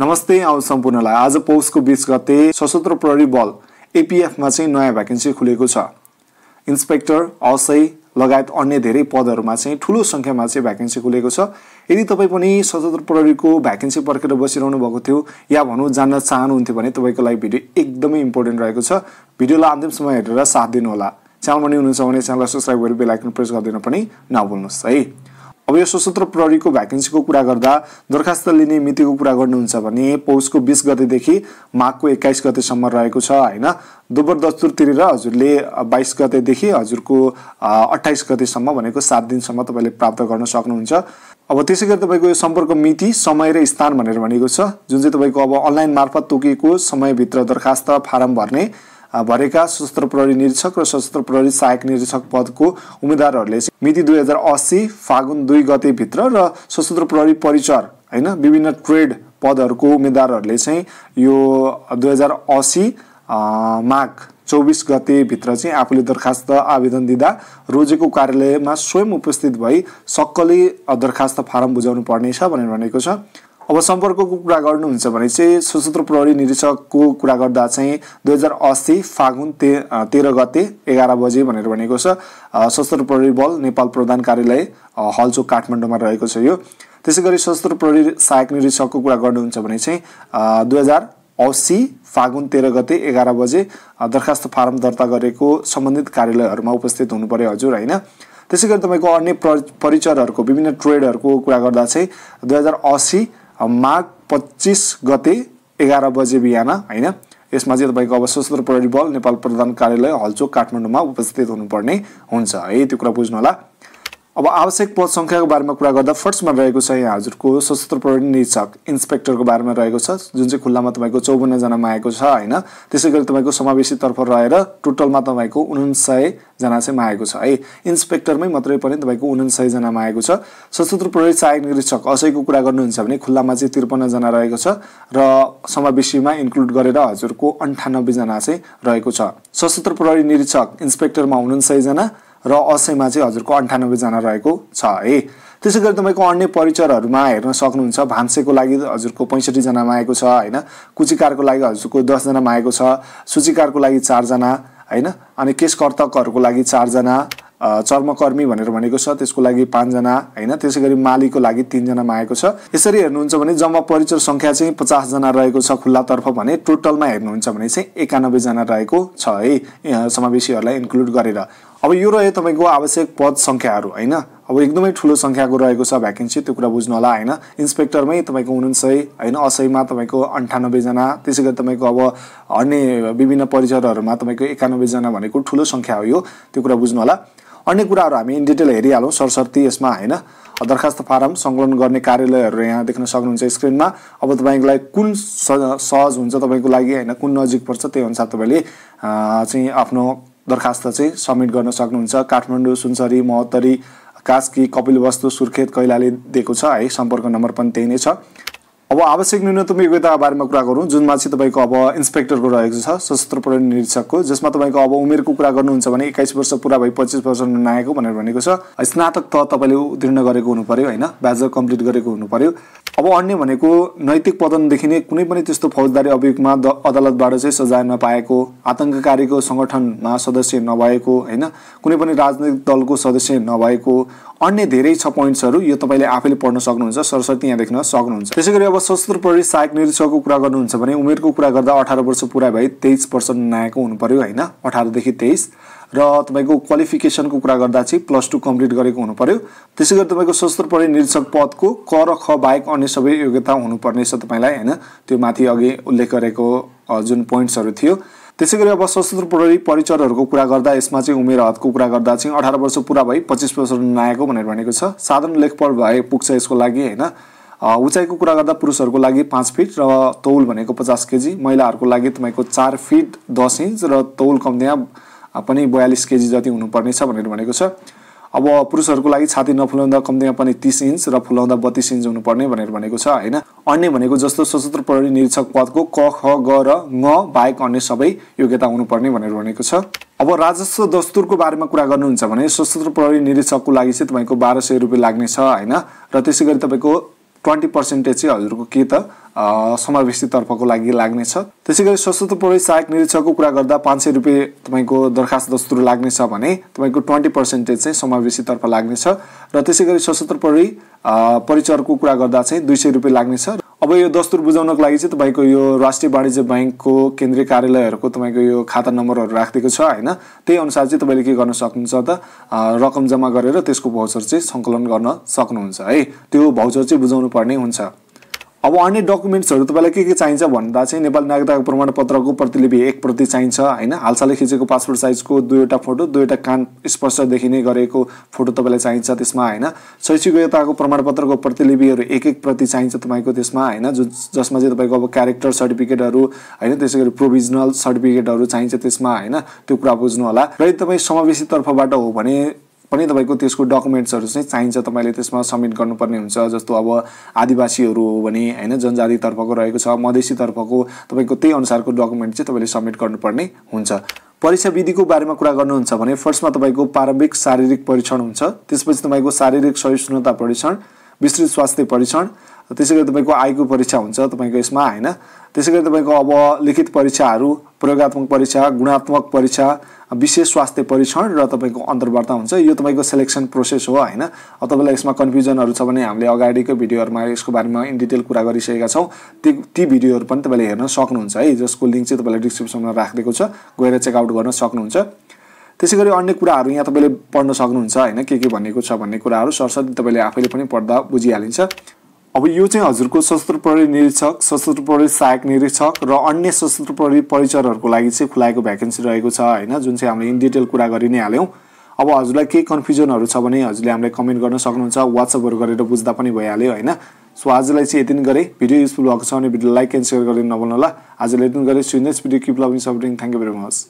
नमस्ते आउ सम्पूर्णलाई आज पौषको बिस गते सशस्त्र प्रहरी बल एपिएफमा चाहिँ नयाँ भ्याकेन्सी खुलेको छ इन्सपेक्टर असै लगायत अन्य धेरै पदहरूमा चाहिँ ठुलो सङ्ख्यामा चाहिँ भ्याकेन्सी खुलेको छ यदि तपाईँ पनि सशस्त्र प्रहरीको भ्याकेन्सी पर्खेर बसिरहनु भएको थियो या भनौँ जान्न चाहनुहुन्थ्यो भने तपाईँको लागि भिडियो एकदमै इम्पोर्टेन्ट रहेको छ भिडियोलाई अन्तिम अन्तिमसम्म हेरेर साथ दिनुहोला च्यानल पनि हुनुहुन्छ भने च्यानललाई सब्सक्राइब गरेर बेलायकन प्रेस गरिदिन पनि नभुल्नुहोस् है अब यो सशस्त्र प्रहरीको भ्याकेन्सीको कुरा गर्दा दरखास्त लिने मितिको कुरा गर्नुहुन्छ भने पौषको बिस गतेदेखि माघको एक्काइस गतेसम्म रहेको छ होइन दोब्बर दस्तुर तिरेर हजुरले बाइस गतेदेखि हजुरको अट्ठाइस गतेसम्म भनेको सात दिनसम्म तपाईँले प्राप्त गर्न सक्नुहुन्छ अब त्यसै गरी तपाईँको यो सम्पर्क मिति समय र स्थान भनेर भनेको छ जुन चाहिँ तपाईँको अब अनलाइन मार्फत तोकिएको समयभित्र दरखास्त फारम भर्ने भरेका सशस्त्र प्रहरी निरीक्षक र सशस्त्र प्रहरी सहायक निरीक्षक पदको उम्मेद्वारहरूले मिति दुई हजार अस्सी फागुन दुई गतेभित्र र सशस्त्र प्रहरी परिचर होइन विभिन्न ट्रेड पदहरूको उम्मेद्वारहरूले चाहिँ यो दुई हजार असी माघ चौबिस गतेभित्र चाहिँ आफूले दरखास्त आवेदन दिँदा रोजेको कार्यालयमा स्वयं उपस्थित भई सक्कली दरखास्त फारम बुझाउनु पर्नेछ भनेर भनेको छ अब सम्पर्कको कुरा गर्नुहुन्छ भने चाहिँ सशस्त्र प्रहरी निरीक्षकको कुरा गर्दा चाहिँ दुई हजार अस्सी फागुन ते तेह्र गते एघार बजे भनेर भनेको छ सशस्त्र प्रहरी बल नेपाल प्रधान कार्यालय हलचोक काठमाडौँमा रहेको छ यो त्यसै गरी सशस्त्र प्रहरी सहायक निरीक्षकको कुरा गर्नुहुन्छ भने चाहिँ दुई हजार फागुन तेह्र गते एघार बजे दरखास्त फारम दर्ता गरेको सम्बन्धित कार्यालयहरूमा उपस्थित हुनु पऱ्यो हजुर होइन त्यसै गरी तपाईँको अन्य प्र परिचरहरूको विभिन्न ट्रेडहरूको कुरा गर्दा चाहिँ दुई हजार असी माघ पच्चिस गते एघार बजे बिहान होइन यसमा चाहिँ तपाईँको अब सशस्त्र प्रहरी बल नेपाल प्रधान कार्यालय हल्चोक काठमाडौँमा उपस्थित हुनुपर्ने हुन्छ है त्यो कुरा बुझ्नु होला अब आवश्यक पद सङ्ख्याको बारेमा कुरा गर्दा फर्स्टमा रहेको छ यहाँ हजुरको सशस्त्र प्रहरी निरीक्षक इन्सपेक्टरको बारेमा रहेको छ जुन चाहिँ खुल्लामा तपाईँको चौवन्नजनामा आएको छ होइन त्यसै गरी तपाईँको समावेशीतर्फ रहेर टोटलमा तपाईँको उन्सयजना चाहिँ आएको छ है इन्सपेक्टरमै मात्रै पनि तपाईँको उन्सयजनामा आएको छ सशस्त्र प्रहरी सहायक निरीक्षक असैको कुरा गर्नुहुन्छ भने खुल्लामा चाहिँ त्रिपन्नजना रहेको छ र समावेशीमा इन्क्लुड गरेर हजुरको अन्ठानब्बेजना चाहिँ रहेको छ सशस्त्र प्रहरी निरीक्षक इन्सपेक्टरमा उन्सयजना र असैमा चाहिँ हजुरको अन्ठानब्बेजना रहेको छ है त्यसै गरी तपाईँको अन्य परिचरहरूमा हेर्न सक्नुहुन्छ भान्सेको लागि हजुरको पैँसठीजना मागेको छ होइन कुचिकारको लागि हजुरको दसजना मागेको छ सूचिकारको लागि चारजना होइन अनि केशकर्तकहरूको लागि चारजना चर्मकर्मी भनेर भनेको छ त्यसको लागि पाँचजना होइन त्यसै गरी मालीको लागि तिनजना मागेको छ यसरी हेर्नुहुन्छ भने जम्मा परिचय सङ्ख्या चाहिँ पचासजना रहेको छ खुल्लातर्फ भने टोटलमा हेर्नुहुन्छ भने चाहिँ एकानब्बेजना रहेको छ है समावेशीहरूलाई इन्क्लुड गरेर अब यो रह्यो तपाईँको आवश्यक पद सङ्ख्याहरू होइन अब एकदमै ठुलो सङ्ख्याको रहेको छ भ्याकेन्सी त्यो कुरा बुझ्नु होला होइन इन्सपेक्टरमै तपाईँको उन्सय होइन असयमा तपाईँको अन्ठानब्बेजना त्यसै गरी तपाईँको अब अन्य विभिन्न परिचयहरूमा तपाईँको एकानब्बेजना भनेको ठुलो सङ्ख्या हो यो त्यो कुरा बुझ्नु होला अन्य कुराहरू हामी इन डिटेल हेरिहालौँ सरसर्ती यसमा होइन दरखास्त फारम सङ्कलन गर्ने कार्यालयहरू यहाँ देख्न सक्नुहुन्छ स्क्रिनमा अब तपाईँको लागि कुन सहज हुन्छ तपाईँको लागि होइन कुन नजिक पर्छ त्यही अनुसार तपाईँले चाहिँ आफ्नो दरखास्त चाहिँ सब्मिट गर्न सक्नुहुन्छ काठमाडौँ सुनसरी महोत्तरी कास्की कपिल वस्तु सुर्खेत कैलाले दिएको छ है सम्पर्क नम्बर पनि त्यही नै छ अब आवश्यक न्यूनतम योग्यता बारेमा कुरा गरौँ जुनमा चाहिँ तपाईँको अब इन्सपेक्टरको रहेको छ सशस्त्र प्रहरी निरीक्षकको जसमा तपाईँको अब उमेरको कुरा गर्नुहुन्छ भने एक्काइस वर्ष पुरा भई पच्चिस वर्ष नआएको भनेर भनेको छ स्नातक त तपाईँले उत्तीर्ण गरेको हुनु पऱ्यो होइन ब्याचलर कम्प्लिट गरेको हुनु पऱ्यो अब अन्य भनेको नैतिक पतनदेखि नै कुनै पनि त्यस्तो फौजदारी अभियोगमा अदालतबाट चाहिँ सजाय नपाएको आतङ्ककारीको सङ्गठनमा सदस्य नभएको होइन कुनै पनि राजनैतिक दलको सदस्य नभएको अन्य धेरै छ पोइन्ट्सहरू यो तपाईँले आफैले पढ्न सक्नुहुन्छ सरस्वती यहाँ देख्न सक्नुहुन्छ त्यसै गरी अब सशस्त्र प्रहरी सहायक निरीक्षकको कुरा गर्नुहुन्छ भने उमेरको कुरा गर्दा अठार वर्ष पुरा भए तेइस वर्ष नआएको हुनु पर्यो होइन अठारदेखि तेइस र तपाईँको क्वालिफिकेसनको कुरा गर्दा चाहिँ प्लस टू कम्प्लिट गरेको हुनु पऱ्यो त्यसै गरी तपाईँको सशस्त्र प्रहरी निरीक्षक पदको क र ख बाहेक अन्य सबै योग्यता हुनुपर्नेछ तपाईँलाई होइन त्यो माथि अघि उल्लेख गरेको जुन पोइन्ट्सहरू थियो त्यसै गरी अब सशस्त्र प्रहरी परिचरहरूको कुरा गर्दा यसमा चाहिँ उमेर हदको कुरा गर्दा चाहिँ अठार वर्ष पुरा भई पच्चिस वर्ष नआएको भनेर भनेको छ साधारण लेखपढ भए पुग्छ यसको लागि होइन उचाइको कुरा गर्दा पुरुषहरूको लागि पाँच फिट र तौल भनेको पचास केजी महिलाहरूको लागि तपाईँको चार फिट दस इन्च र तौल कम्तीमा पनि बयालिस केजी जति हुनुपर्नेछ भनेर भनेको छ अब पुरुषहरूको लागि छाती नफुलाउँदा कम्तीमा पनि तिस इन्च र फुलाउँदा बत्तिस इन्च हुनुपर्ने भनेर भनेको छ होइन अन्य भनेको जस्तो सशस्त्र प्रहरी निरीक्षक पदको क ख ग र ङ बाहेक अन्य सबै योग्यता हुनुपर्ने भनेर भनेको छ अब राजस्व दस्तुरको बारेमा कुरा गर्नुहुन्छ भने सशस्त्र प्रहरी निरीक्षकको लागि चाहिँ तपाईँको बाह्र सय रुपियाँ लाग्नेछ होइन र त्यसै गरी तपाईँको ट्वेन्टी पर्सेन्टेज चाहिँ हजुरको के त समावेशीतर्फको लागि लाग्नेछ त्यसै गरी सशस्त्र प्रहरी सहायक निरीक्षकको कुरा गर्दा पाँच सय रुपियाँ तपाईँको दरखास्त दस्तुर लाग्नेछ भने तपाईँको ट्वेन्टी पर्सेन्टेज चाहिँ समावेशीतर्फ लाग्नेछ र त्यसै गरी सशस्त्र प्रहरी परिचरको कुरा गर्दा चाहिँ दुई सय रुपियाँ लाग्नेछ अब यो दस्तुर बुझाउनको लागि चाहिँ तपाईँको यो राष्ट्रिय वाणिज्य ब्याङ्कको केन्द्रीय कार्यालयहरूको तपाईँको यो खाता नम्बरहरू राखिदिएको छ होइन त्यही अनुसार चाहिँ तपाईँले के गर्न सक्नुहुन्छ त रकम जम्मा गरेर त्यसको भाउचर चाहिँ सङ्कलन गर्न सक्नुहुन्छ है त्यो भाउचर चाहिँ बुझाउनु पर्ने हुन्छ अब अन्य डकुमेन्ट्सहरू तपाईँलाई के के चाहिन्छ भन्दा चाहिँ नेपाल नागरिकताको प्रमाणपत्रको प्रतिलिपि एक प्रति चाहिन्छ होइन हालसालै खिचेको पासपोर्ट साइजको दुईवटा फोटो दुईवटा कान स्पष्ट देखिने गरेको फोटो तपाईँलाई चाहिन्छ त्यसमा होइन शैक्षिक योग्यताको प्रमाणपत्रको प्रतिलिपिहरू एक एक प्रति चाहिन्छ तपाईँको त्यसमा होइन जो जसमा चाहिँ तपाईँको अब क्यारेक्टर सर्टिफिकेटहरू होइन त्यसै गरी प्रोभिजनल सर्टिफिकेटहरू चाहिन्छ त्यसमा होइन त्यो कुरा बुझ्नु होला र यदि तपाईँ समावेशी तर्फबाट हो भने पनि तपाईँको त्यसको डकुमेन्ट्सहरू चाहिँ चाहिन्छ तपाईँले त्यसमा सब्मिट गर्नुपर्ने हुन्छ जस्तो अब आदिवासीहरू हो भने होइन जनजातितर्फको रहेको छ मधेसीतर्फको तपाईँको त्यही अनुसारको डकुमेन्ट चाहिँ तपाईँले सब्मिट गर्नुपर्ने हुन्छ परीक्षा विधिको बारेमा कुरा गर्नुहुन्छ भने फर्स्टमा तपाईँको प्रारम्भिक शारीरिक परीक्षण हुन्छ त्यसपछि तपाईँको शारीरिक सहिष्णुता परीक्षण विस्तृत स्वास्थ्य परीक्षण त्यसै गरी तपाईँको आइको परीक्षा हुन्छ तपाईँको यसमा होइन त्यसै गरी तपाईँको अब लिखित परीक्षाहरू प्रयोगत्मक परीक्षा गुणात्मक परीक्षा विशेष स्वास्थ्य परीक्षण र तपाईँको अन्तर्वार्ता हुन्छ यो तपाईँको सेलेक्सन प्रोसेस हो होइन अब तपाईँलाई यसमा कन्फ्युजनहरू छ भने हामीले अगाडिको भिडियोहरूमा यसको बारेमा इन डिटेल कुरा गरिसकेका छौँ ती ती भिडियोहरू पनि तपाईँले हेर्न सक्नुहुन्छ है जसको लिङ्क चाहिँ तपाईँलाई डिस्क्रिप्सनमा राखिदिएको छ गएर चेकआउट गर्न सक्नुहुन्छ त्यसै गरी अन्य कुराहरू यहाँ तपाईँले पढ्न सक्नुहुन्छ होइन के के भनेको छ भन्ने कुराहरू सरस्वती तपाईँले आफैले पनि पढ्दा बुझिहालिन्छ अब यो चाहिँ हजुरको सशस्त्र प्रहरी निरीक्षक सशस्त्र प्रहरी सहायक निरीक्षक र अन्य सशस्त्र प्रहरी परिचरहरूको लागि चाहिँ खुलाएको भ्याकेन्सी रहेको छ होइन जुन चाहिँ हामीले इन डिटेल कुरा गरि नै हाल्यौँ अब हजुरलाई केही कन्फ्युजनहरू छ भने हजुरले हामीलाई कमेन्ट गर्न सक्नुहुन्छ वाट्सएपहरू गरेर बुझ्दा पनि भइहाल्यो होइन सो आजलाई चाहिँ यति नै गरेँ भिडियो युजफुल भएको छ भने भिडियो लाइक एन्ड सेयर गरिदिनु नभन्नु होला आजलाई यति गरे गरेँ सुन्दै video keep loving supporting thank you very much